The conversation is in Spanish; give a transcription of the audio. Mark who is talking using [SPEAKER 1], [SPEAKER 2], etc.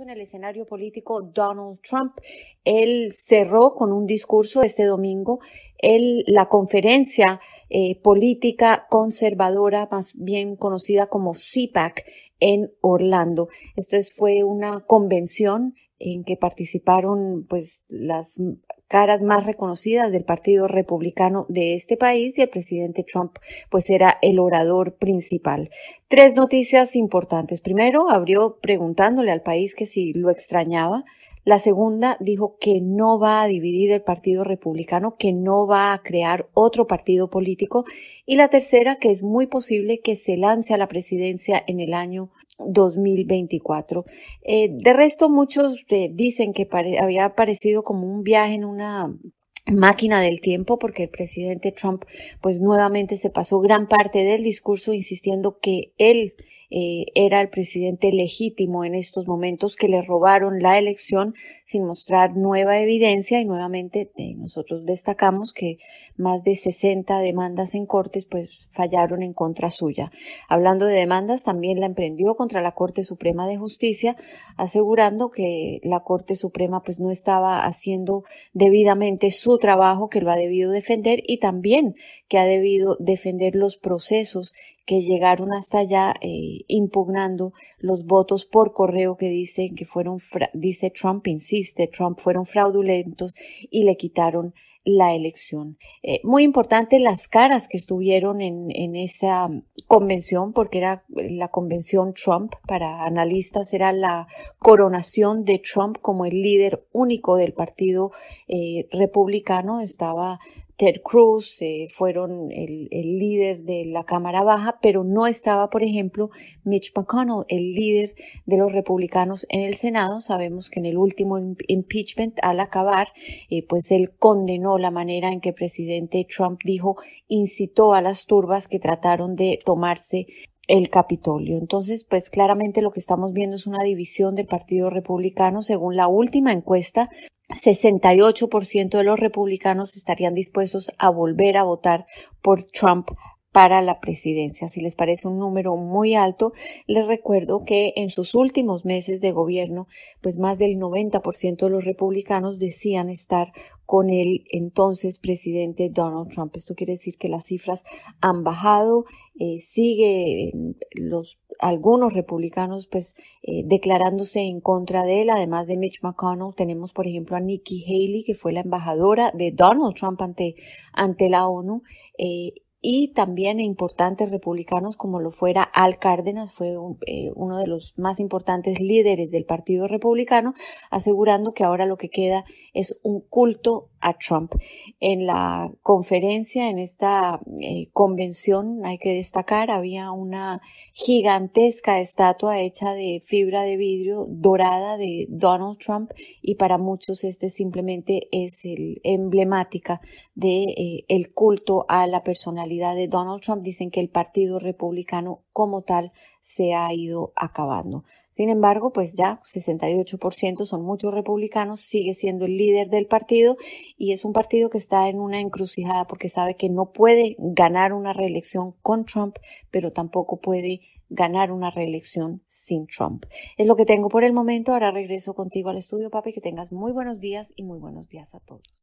[SPEAKER 1] en el escenario político Donald Trump. Él cerró con un discurso este domingo la conferencia eh, política conservadora, más bien conocida como CPAC, en Orlando. Esto fue una convención en que participaron pues las caras más reconocidas del Partido Republicano de este país y el presidente Trump pues era el orador principal. Tres noticias importantes. Primero, abrió preguntándole al país que si lo extrañaba la segunda dijo que no va a dividir el Partido Republicano, que no va a crear otro partido político. Y la tercera, que es muy posible que se lance a la presidencia en el año 2024. Eh, de resto, muchos eh, dicen que había parecido como un viaje en una máquina del tiempo porque el presidente Trump pues nuevamente se pasó gran parte del discurso insistiendo que él eh, era el presidente legítimo en estos momentos que le robaron la elección sin mostrar nueva evidencia y nuevamente eh, nosotros destacamos que más de 60 demandas en cortes pues fallaron en contra suya. Hablando de demandas, también la emprendió contra la Corte Suprema de Justicia, asegurando que la Corte Suprema pues no estaba haciendo debidamente su trabajo, que lo ha debido defender y también que ha debido defender los procesos que llegaron hasta allá eh, impugnando los votos por correo que dicen que fueron, dice Trump, insiste, Trump fueron fraudulentos y le quitaron la elección. Eh, muy importante las caras que estuvieron en, esa convención, porque era la convención Trump, para analistas era la coronación de Trump como el líder único del partido eh, republicano. Estaba Ted Cruz eh, fueron el, líder de la Cámara Baja, pero no estaba, por ejemplo, Mitch McConnell, el líder de los republicanos en el Senado. Sabemos que en el último impeachment, al acabar, eh, pues él condenó la manera en que el presidente Trump dijo incitó a las turbas que trataron de tomarse el Capitolio. Entonces, pues claramente lo que estamos viendo es una división del Partido Republicano según la última encuesta 68% de los republicanos estarían dispuestos a volver a votar por Trump para la presidencia. Si les parece un número muy alto, les recuerdo que en sus últimos meses de gobierno, pues más del 90% de los republicanos decían estar con el entonces presidente Donald Trump. Esto quiere decir que las cifras han bajado, eh, sigue los algunos republicanos pues eh, declarándose en contra de él, además de Mitch McConnell, tenemos por ejemplo a Nikki Haley, que fue la embajadora de Donald Trump ante, ante la ONU, eh, y también importantes republicanos como lo fuera Al Cárdenas, fue eh, uno de los más importantes líderes del Partido Republicano, asegurando que ahora lo que queda es un culto a Trump. En la conferencia, en esta eh, convención, hay que destacar, había una gigantesca estatua hecha de fibra de vidrio dorada de Donald Trump y para muchos este simplemente es el emblemática de eh, el culto a la personalidad de Donald Trump. Dicen que el Partido Republicano como tal se ha ido acabando. Sin embargo, pues ya 68% son muchos republicanos, sigue siendo el líder del partido y es un partido que está en una encrucijada porque sabe que no puede ganar una reelección con Trump, pero tampoco puede ganar una reelección sin Trump. Es lo que tengo por el momento. Ahora regreso contigo al estudio, papi, que tengas muy buenos días y muy buenos días a todos.